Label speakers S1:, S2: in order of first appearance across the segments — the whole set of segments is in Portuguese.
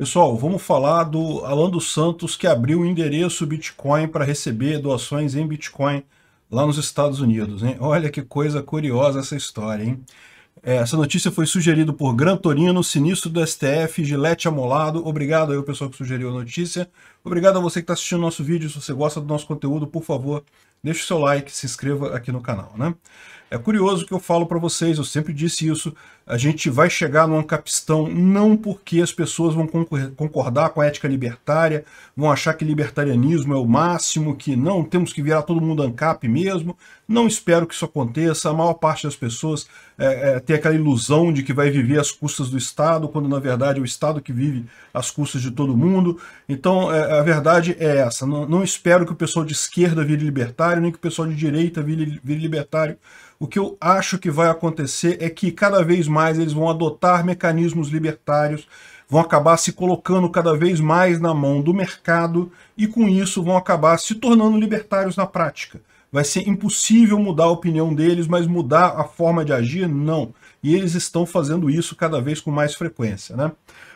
S1: Pessoal, vamos falar do Alan dos Santos que abriu o endereço Bitcoin para receber doações em Bitcoin lá nos Estados Unidos. Hein? Olha que coisa curiosa essa história, hein? É, essa notícia foi sugerida por Gran Torino, Sinistro do STF, Gilete Amolado. Obrigado aí o pessoal que sugeriu a notícia. Obrigado a você que está assistindo nosso vídeo. Se você gosta do nosso conteúdo, por favor, deixe o seu like, se inscreva aqui no canal, né? É curioso que eu falo para vocês, eu sempre disse isso, a gente vai chegar no ancapistão não porque as pessoas vão concordar com a ética libertária, vão achar que libertarianismo é o máximo, que não, temos que virar todo mundo ANCAP mesmo, não espero que isso aconteça, a maior parte das pessoas é, é, tem aquela ilusão de que vai viver às custas do Estado, quando na verdade é o Estado que vive às custas de todo mundo, então é, a verdade é essa, não, não espero que o pessoal de esquerda vire libertário, libertário, nem que o pessoal de direita vire, vire libertário. O que eu acho que vai acontecer é que cada vez mais eles vão adotar mecanismos libertários, vão acabar se colocando cada vez mais na mão do mercado e com isso vão acabar se tornando libertários na prática. Vai ser impossível mudar a opinião deles, mas mudar a forma de agir, não. E eles estão fazendo isso cada vez com mais frequência, né?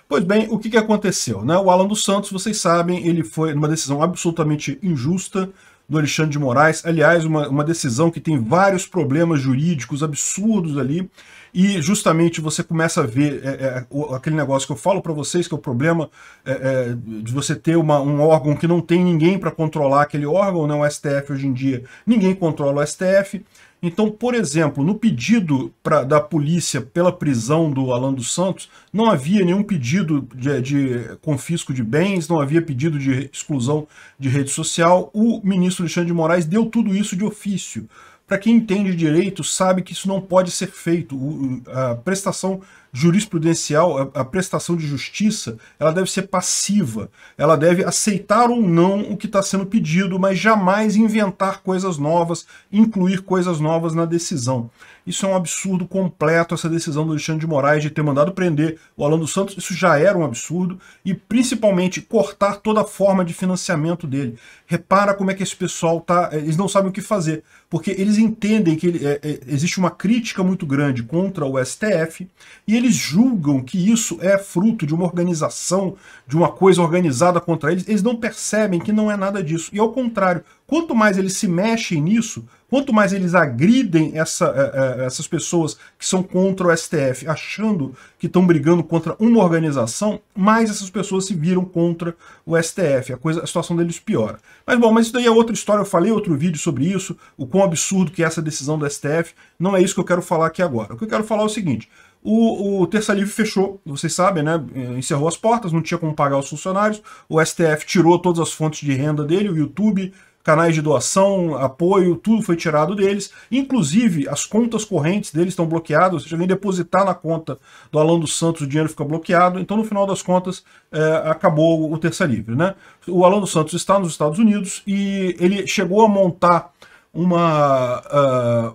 S1: Pois bem, o que, que aconteceu? Né? O Alan dos Santos, vocês sabem, ele foi numa decisão absolutamente injusta, do Alexandre de Moraes. Aliás, uma, uma decisão que tem vários problemas jurídicos absurdos ali, e justamente você começa a ver é, é, aquele negócio que eu falo para vocês, que é o problema é, é, de você ter uma, um órgão que não tem ninguém para controlar aquele órgão, né? o STF hoje em dia, ninguém controla o STF. Então, por exemplo, no pedido pra, da polícia pela prisão do Alan dos Santos, não havia nenhum pedido de, de, confisco de bens, não havia pedido de exclusão de rede social. O ministro Alexandre de Moraes deu tudo isso de ofício. Para quem entende direito, sabe que isso não pode ser feito. O, a prestação jurisprudencial, a, prestação de justiça, ela deve ser passiva, ela deve aceitar ou não o que está sendo pedido, mas jamais inventar coisas novas, incluir coisas novas na decisão. Isso é um absurdo completo, essa decisão do Alexandre de Moraes de ter mandado prender o Alan dos Santos. Isso já era um absurdo. E principalmente cortar toda a forma de financiamento dele. Repara como é que esse pessoal tá. Eh, eles não sabem o que fazer. Porque eles entendem que ele, é, é, existe uma crítica muito grande contra o STF e eles julgam que isso é fruto de uma organização, de uma coisa organizada contra eles, eles não percebem que não é nada disso. E ao contrário, quanto mais eles se mexem nisso, quanto mais eles agridem essa, é, é, essas pessoas que são contra o STF, achando que estão brigando contra uma organização, mais essas pessoas se viram contra o STF. A, coisa, a situação deles piora. Mas bom, mas isso daí é outra história, eu falei outro vídeo sobre isso, o quão absurdo que é essa decisão do STF. Não é isso que eu quero falar aqui agora. O que eu quero falar é o seguinte. O, o Terça Livre fechou, vocês sabem, né? Encerrou as portas, não tinha como pagar os funcionários. O STF tirou todas as fontes de renda dele, o YouTube, canais de doação, apoio, tudo foi tirado deles. Inclusive, as contas correntes deles estão bloqueadas, ou seja, nem depositar na conta do Alan dos Santos o dinheiro fica bloqueado. Então, no final das contas, é, acabou o Terça Livre, né? O Alan dos Santos está nos Estados Unidos e ele chegou a montar uma...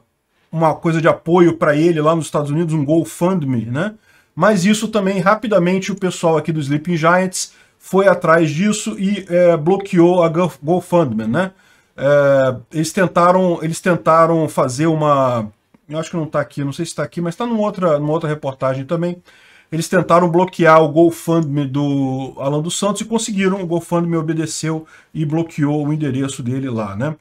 S1: Uh, uma coisa de apoio para ele lá nos Estados Unidos, um GoFundMe, né? Mas isso também, rapidamente, o pessoal aqui do Sleeping Giants foi atrás disso e é, bloqueou a Go GoFundMe, né? É, eles, tentaram, eles tentaram fazer uma... Eu acho que não está aqui, não sei se está aqui, mas está numa outra, numa outra reportagem também. Eles tentaram bloquear o GoFundMe do Alan dos Santos e conseguiram. O GoFundMe obedeceu e bloqueou o endereço dele lá, né?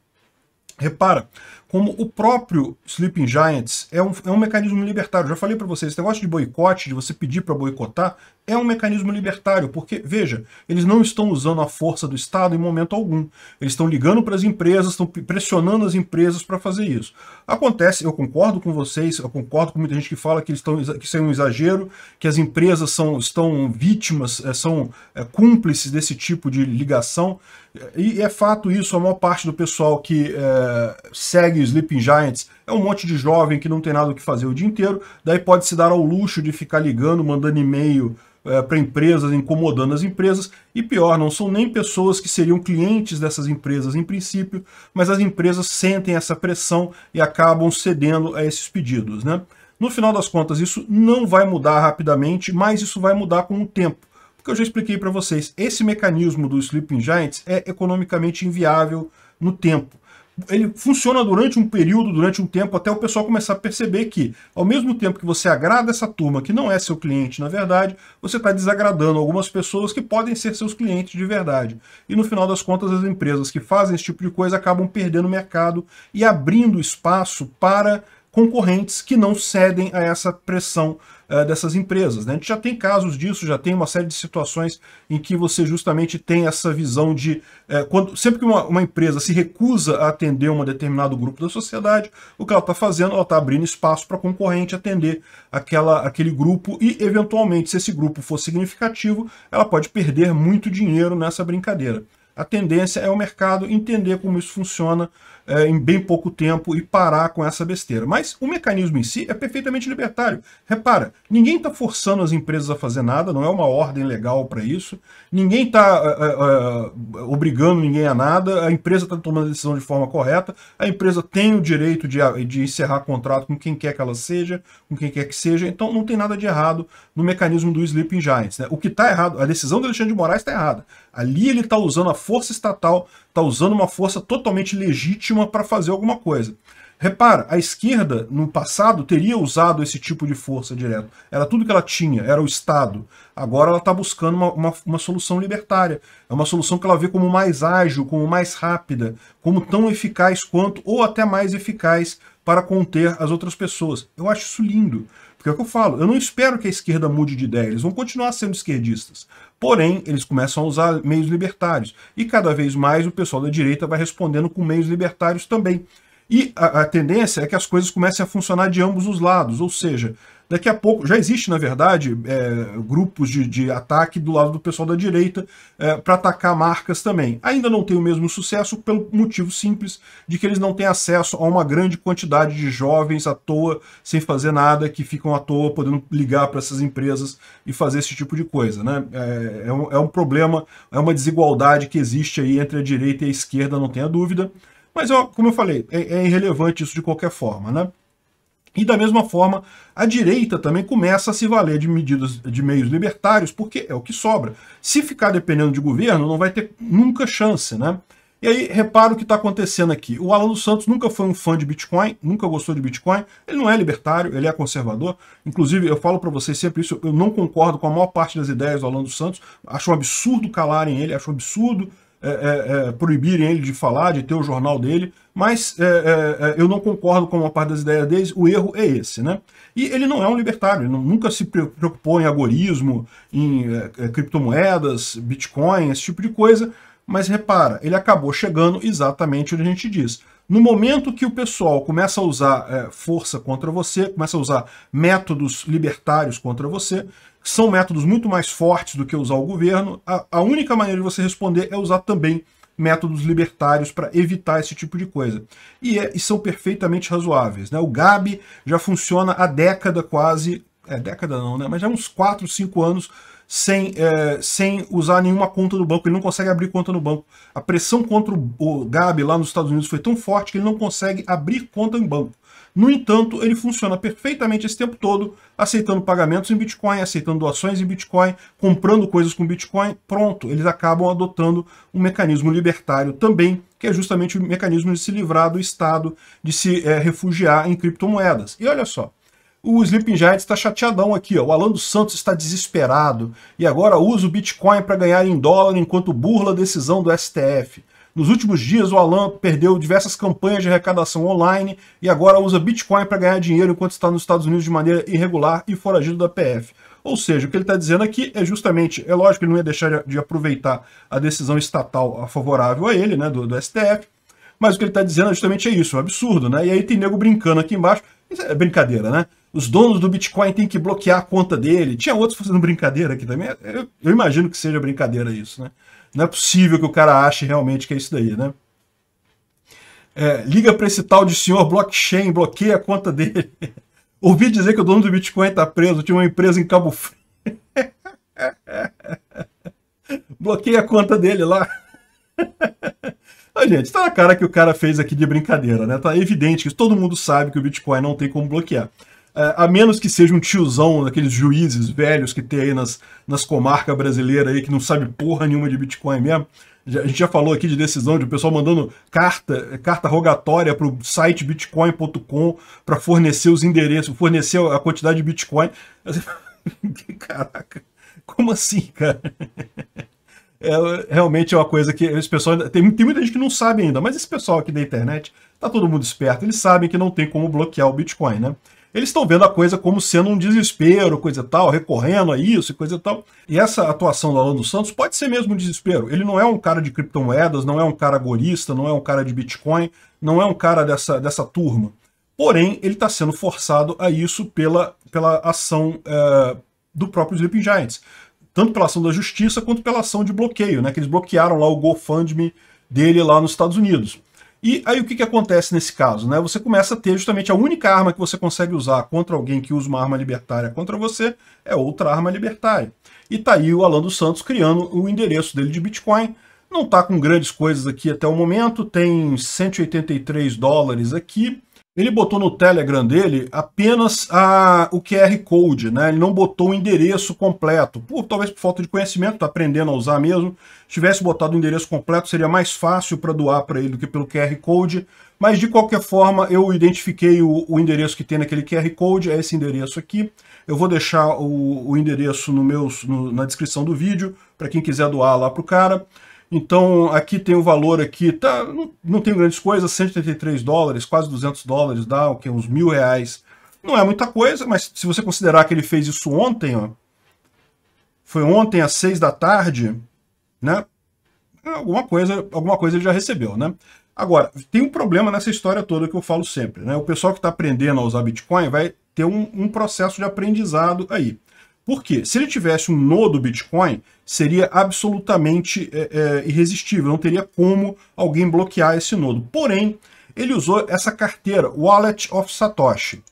S1: Repara, como o próprio Sleeping Giants é um, é um mecanismo libertário. Já falei para vocês, esse negócio de boicote, de você pedir para boicotar, é um mecanismo libertário, porque, veja, eles não estão usando a força do Estado em momento algum. Eles estão ligando para as empresas, estão pressionando as empresas para fazer isso. Acontece, eu concordo com vocês, eu concordo com muita gente que fala que, eles estão, que isso é um exagero, que as empresas são, estão vítimas, eh, são é, cúmplices desse tipo de ligação, e é fato isso, a maior parte do pessoal que é, segue Sleeping Giants é um monte de jovem que não tem nada o que fazer o dia inteiro, daí pode se dar ao luxo de ficar ligando, mandando e-mail é, eh, para empresas, incomodando as empresas, e pior, não são nem pessoas que seriam clientes dessas empresas em princípio, mas as empresas sentem essa pressão e acabam cedendo a esses pedidos. Né? No final das contas, isso não vai mudar rapidamente, mas isso vai mudar com o tempo que eu já expliquei para vocês. Esse mecanismo do Sleeping Giants é economicamente inviável no tempo ele funciona durante um período, durante um tempo, até o pessoal começar a perceber que, ao mesmo tempo que você agrada essa turma que não é seu cliente na verdade, você está desagradando algumas pessoas que podem ser seus clientes de verdade. E no final das contas, as empresas que fazem esse tipo de coisa acabam perdendo mercado e abrindo espaço para concorrentes que não cedem a essa pressão uh, dessas empresas. Né? A gente já tem casos disso, já tem uma série de situações em que você justamente tem essa visão de uh, quando sempre que uma, uma, empresa se recusa a atender um determinado grupo da sociedade, o que ela está fazendo, ela está abrindo espaço para concorrente atender aquela, aquele grupo e eventualmente, se esse grupo for significativo, ela pode perder muito dinheiro nessa brincadeira. A tendência é o mercado entender como isso funciona é, em bem pouco tempo e parar com essa besteira. Mas o mecanismo em si é perfeitamente libertário. Repara, ninguém está forçando as empresas a fazer nada, não é uma ordem legal para isso, ninguém está é, é, é, obrigando ninguém a nada, a empresa está tomando a decisão de forma correta, a empresa tem o direito de, de encerrar contrato com quem quer que ela seja, com quem quer que seja, então não tem nada de errado no mecanismo do Sleeping Giants. Né? O que está errado, a decisão do Alexandre de Moraes está errada. Ali ele está usando a força estatal está usando uma força totalmente legítima para fazer alguma coisa. Repara, a esquerda, no passado, teria usado esse tipo de força direto. Era tudo que ela tinha, era o Estado. Agora ela está buscando uma, uma, uma, solução libertária. É uma solução que ela vê como mais ágil, como mais rápida, como tão eficaz quanto, ou até mais eficaz para conter as outras pessoas. Eu acho isso lindo. Porque é o que eu falo, eu não espero que a esquerda mude de ideia, eles vão continuar sendo esquerdistas. Porém, eles começam a usar meios libertários. E cada vez mais o pessoal da direita vai respondendo com meios libertários também. E a, a tendência é que as coisas comecem a funcionar de ambos os lados, ou seja, Daqui a pouco, já existe, na verdade, é, grupos de, de, ataque do lado do pessoal da direita é, para atacar marcas também. Ainda não tem o mesmo sucesso pelo motivo simples de que eles não têm acesso a uma grande quantidade de jovens à toa, sem fazer nada, que ficam à toa podendo ligar para essas empresas e fazer esse tipo de coisa. Né? É, é, um, é um problema, é uma desigualdade que existe aí entre a direita e a esquerda, não tenha dúvida. Mas, como eu falei, é, é irrelevante isso de qualquer forma, né? E da mesma forma, a direita também começa a se valer de medidas de meios libertários, porque é o que sobra. Se ficar dependendo de governo, não vai ter nunca chance, né? E aí, repara o que está acontecendo aqui. O Alan dos Santos nunca foi um fã de Bitcoin, nunca gostou de Bitcoin, ele não é libertário, ele é conservador. Inclusive, eu falo para vocês sempre isso, eu não concordo com a maior parte das ideias do Alan dos Santos, acho um absurdo calarem ele, acho um absurdo é, é, é, proibirem ele de falar, de ter o jornal dele, mas é, é, eu não concordo com uma parte das ideias deles, o erro é esse, né? E ele não é um libertário, ele não, nunca se preocupou em agorismo, em criptomoedas, bitcoin, esse tipo de coisa, mas repara, ele acabou chegando exatamente onde a gente diz. No momento que o pessoal começa a usar é, força contra você, começa a usar métodos libertários contra você, que são métodos muito mais fortes do que usar o governo, a, a única maneira de você responder é usar também métodos libertários para evitar esse tipo de coisa. E, é, e são perfeitamente razoáveis. Né? O GAB já funciona há década quase, é década não, né? mas já uns 4, 5 anos sem, é, sem usar nenhuma conta do banco. Ele não consegue abrir conta no banco. A pressão contra o Gabi lá nos Estados Unidos foi tão forte que ele não consegue abrir conta em banco. No entanto, ele funciona perfeitamente esse tempo todo, aceitando pagamentos em Bitcoin, aceitando doações em Bitcoin, comprando coisas com Bitcoin. Pronto, eles acabam adotando um mecanismo libertário também, que é justamente o mecanismo de se livrar do Estado, de se é, refugiar em criptomoedas. E olha só, o Sleeping Giants está chateadão aqui, ó. o Alan dos Santos está desesperado e agora usa o Bitcoin para ganhar em dólar enquanto burla a decisão do STF. Nos últimos dias, o Alan perdeu diversas campanhas de arrecadação online e agora usa Bitcoin para ganhar dinheiro enquanto está nos Estados Unidos de maneira irregular e foragido da PF. Ou seja, o que ele está dizendo aqui é justamente, é lógico que ele não ia deixar de aproveitar a decisão estatal favorável a ele, né, do, do STF, mas o que ele está dizendo é justamente é isso, um absurdo, né? E aí tem nego brincando aqui embaixo, isso é brincadeira, né? os donos do Bitcoin têm que bloquear a conta dele. Tinha outros fazendo brincadeira aqui também. É, eu, eu, imagino que seja brincadeira isso, né? Não é possível que o cara ache realmente que é isso daí, né? É, liga para esse tal de senhor blockchain, bloqueia a conta dele. Ouvi dizer que o dono do Bitcoin está preso, tinha uma empresa em Cabo Frio. bloqueia a conta dele lá. Ah, gente, tá na cara que o cara fez aqui de brincadeira, né? Tá evidente que todo mundo sabe que o Bitcoin não tem como bloquear. É, a menos que seja um tiozão daqueles juízes velhos que tem aí nas, nas comarcas brasileiras aí, que não sabe porra nenhuma de Bitcoin mesmo. A gente já falou aqui de decisão de o pessoal mandando carta, carta rogatória para o site bitcoin.com para fornecer os endereços, fornecer a quantidade de Bitcoin. Caraca, como assim, cara? É, realmente é uma coisa que esse pessoal. Tem, tem muita gente que não sabe ainda, mas esse pessoal aqui da internet, tá todo mundo esperto, eles sabem que não tem como bloquear o Bitcoin, né? Eles estão vendo a coisa como sendo um desespero, coisa e tal, recorrendo a isso, coisa e tal. E essa atuação do Alan dos Santos pode ser mesmo um desespero. Ele não é um cara de criptomoedas, não é um cara agorista, não é um cara de Bitcoin, não é um cara dessa, dessa turma. Porém, ele está sendo forçado a isso pela, pela ação é, do próprio Sleeping Giants. Tanto pela ação da justiça quanto pela ação de bloqueio, né? Que eles bloquearam lá o GoFundMe dele lá nos Estados Unidos. E aí o que, que acontece nesse caso? Né? Você começa a ter justamente a única arma que você consegue usar contra alguém que usa uma arma libertária contra você é outra arma libertária. E tá aí o Alan dos Santos criando o endereço dele de Bitcoin. Não tá com grandes coisas aqui até o momento, tem 183 dólares aqui, ele botou no Telegram dele apenas a, o QR Code, né? Ele não botou o endereço completo. Por, talvez por falta de conhecimento, tá aprendendo a usar mesmo. Se tivesse botado o endereço completo, seria mais fácil para doar para ele do que pelo QR Code. Mas, de qualquer forma, eu identifiquei o, o, endereço que tem naquele QR Code, é esse endereço aqui. Eu vou deixar o, o endereço no meus, no, na descrição do vídeo, para quem quiser doar lá para o cara. Então, aqui tem o um valor aqui, tá, não, não tem grandes coisas, 183 dólares, quase 200 dólares, dá o que, uns mil reais. Não é muita coisa, mas se você considerar que ele fez isso ontem, ó, foi ontem às 6 da tarde, né, alguma coisa, alguma coisa ele já recebeu, né. Agora, tem um problema nessa história toda que eu falo sempre, né, o pessoal que está aprendendo a usar Bitcoin vai ter um, um processo de aprendizado aí. Por quê? Se ele tivesse um nó do Bitcoin, seria absolutamente é, é, irresistível, não teria como alguém bloquear esse nodo. Porém, ele usou essa carteira, Wallet of Satoshi.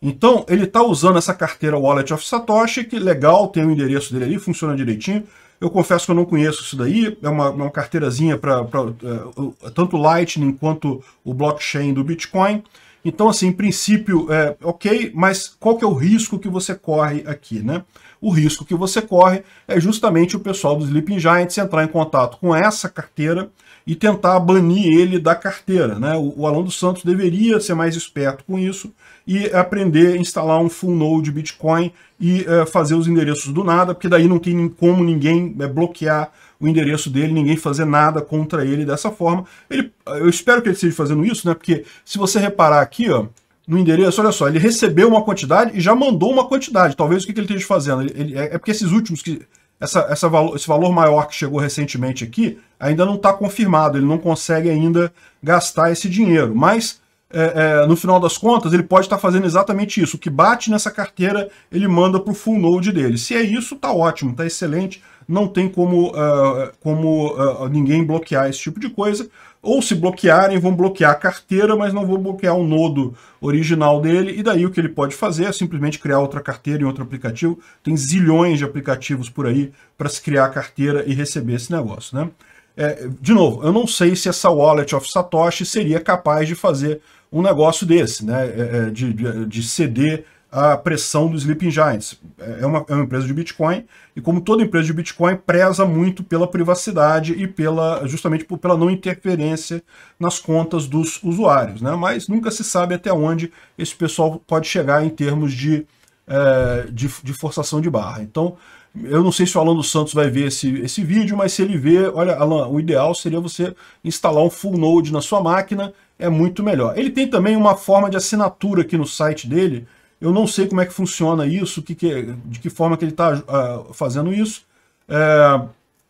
S1: Então, ele está usando essa carteira Wallet of Satoshi, que legal, tem o endereço dele ali, funciona direitinho. Eu confesso que eu não conheço isso daí, é uma, uma carteirazinha para é, tanto Lightning quanto o blockchain do Bitcoin. Então, assim, em princípio, é, ok, mas qual que é o risco que você corre aqui, né? O risco que você corre é justamente o pessoal dos Sleeping Giants entrar em contato com essa carteira e tentar banir ele da carteira, né? O, o Alan dos Santos deveria ser mais esperto com isso e aprender a instalar um full node Bitcoin e é, fazer os endereços do nada, porque daí não tem como ninguém é, bloquear o endereço dele, ninguém fazer nada contra ele dessa forma. Ele, eu espero que ele esteja fazendo isso, né? Porque se você reparar aqui, ó, no endereço, olha só, ele recebeu uma quantidade e já mandou uma quantidade. Talvez o que, que ele esteja fazendo? Ele, ele, é, é porque esses últimos que. Essa, essa valor, esse valor maior que chegou recentemente aqui ainda não está confirmado, ele não consegue ainda gastar esse dinheiro. Mas é, é, no final das contas, ele pode estar tá fazendo exatamente isso. O que bate nessa carteira, ele manda para o full node dele. Se é isso, tá ótimo, tá excelente não tem como, uh, como uh, ninguém bloquear esse tipo de coisa. Ou se bloquearem, vão bloquear a carteira, mas não vão bloquear o nodo original dele. E daí o que ele pode fazer é simplesmente criar outra carteira em outro aplicativo. Tem zilhões de aplicativos por aí para se criar a carteira e receber esse negócio. Né? É, de novo, eu não sei se essa Wallet of Satoshi seria capaz de fazer um negócio desse, né? É, é de, de, de ceder a pressão dos Sleeping Giants. É uma, é uma empresa de Bitcoin e, como toda empresa de Bitcoin, preza muito pela privacidade e pela justamente por, pela não interferência nas contas dos usuários. Né? Mas nunca se sabe até onde esse pessoal pode chegar em termos de, é, de, de forçação de barra. Então, eu não sei se o Alan dos Santos vai ver esse, esse vídeo, mas se ele ver, olha, Alan, o ideal seria você instalar um full node na sua máquina, é muito melhor. Ele tem também uma forma de assinatura aqui no site dele, eu não sei como é que funciona isso, que, que, de que forma que ele está uh, ah, fazendo isso. É,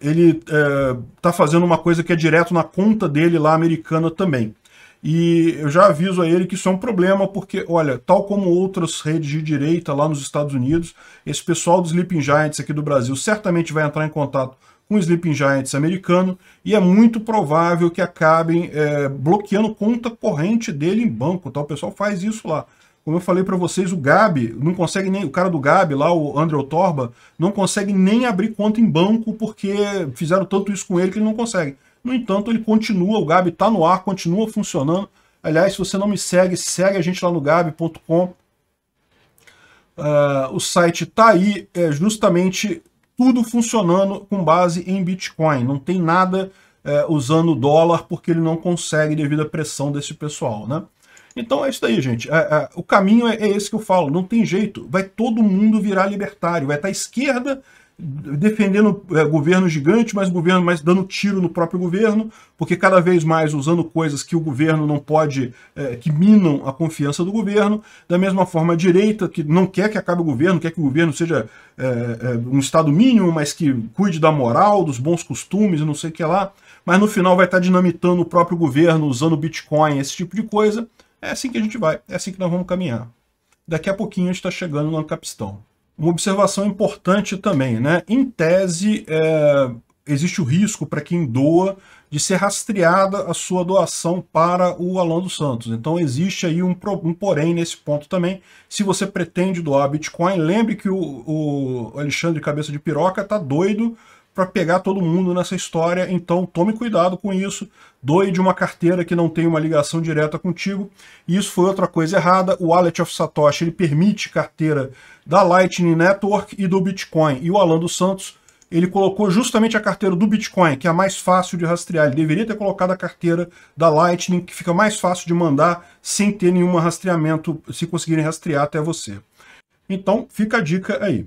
S1: ele está é, tá fazendo uma coisa que é direto na conta dele lá americana também. E eu já aviso a ele que isso é um problema, porque, olha, tal como outras redes de direita lá nos Estados Unidos, esse pessoal dos Sleeping Giants aqui do Brasil certamente vai entrar em contato com o Sleeping Giants americano e é muito provável que acabem é, bloqueando conta corrente dele em banco. Tá? O pessoal faz isso lá. Como eu falei para vocês, o Gabi não consegue nem. O cara do Gabi, lá, o André Torba, não consegue nem abrir conta em banco porque fizeram tanto isso com ele que ele não consegue. No entanto, ele continua, o Gabi está no ar, continua funcionando. Aliás, se você não me segue, segue a gente lá no gabi.com. Uh, ah, o site está aí, é justamente tudo funcionando com base em Bitcoin. Não tem nada é, usando dólar porque ele não consegue devido à pressão desse pessoal, né? Então é isso aí, gente. É, é, o caminho é, é esse que eu falo. Não tem jeito. Vai todo mundo virar libertário. Vai estar a esquerda defendendo é, governo gigante, mas governo mas dando tiro no próprio governo, porque cada vez mais usando coisas que o governo não pode, é, que minam a confiança do governo. Da mesma forma, a direita, que não quer que acabe o governo, quer que o governo seja é, é um Estado mínimo, mas que cuide da moral, dos bons costumes e não sei o que lá, mas no final vai estar dinamitando o próprio governo, usando Bitcoin, esse tipo de coisa. É assim que a gente vai, é assim que nós vamos caminhar. Daqui a pouquinho a gente está chegando no Ancapistão. Uma observação importante também, né? Em tese, é, existe o risco para quem doa de ser rastreada a sua doação para o Alan dos Santos. Então existe aí um, um porém nesse ponto também. Se você pretende doar Bitcoin, lembre que o, o Alexandre Cabeça de Piroca está doido para pegar todo mundo nessa história, então tome cuidado com isso, doe de uma carteira que não tem uma ligação direta contigo. E isso foi outra coisa errada, o Wallet of Satoshi ele permite carteira da Lightning Network e do Bitcoin. E o Alan dos Santos ele colocou justamente a carteira do Bitcoin, que é a mais fácil de rastrear. Ele deveria ter colocado a carteira da Lightning, que fica mais fácil de mandar sem ter nenhum rastreamento, se conseguirem rastrear até você. Então, fica a dica aí.